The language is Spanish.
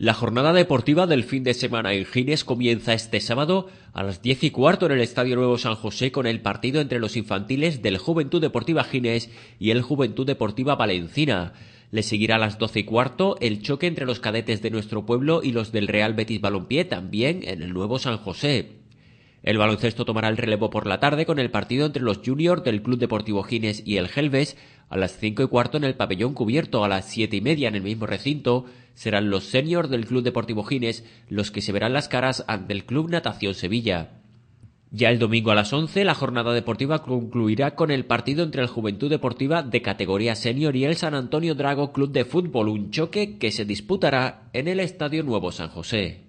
La jornada deportiva del fin de semana en Gines comienza este sábado a las 10 y cuarto en el Estadio Nuevo San José con el partido entre los infantiles del Juventud Deportiva Gines y el Juventud Deportiva Valencina. Le seguirá a las 12 y cuarto el choque entre los cadetes de nuestro pueblo y los del Real Betis Balompié también en el Nuevo San José. El baloncesto tomará el relevo por la tarde con el partido entre los juniors del Club Deportivo Gines y el Helves. A las cinco y cuarto en el pabellón cubierto, a las siete y media en el mismo recinto, serán los seniors del Club Deportivo Gines los que se verán las caras ante el Club Natación Sevilla. Ya el domingo a las once, la jornada deportiva concluirá con el partido entre el Juventud Deportiva de categoría senior y el San Antonio Drago Club de Fútbol, un choque que se disputará en el Estadio Nuevo San José.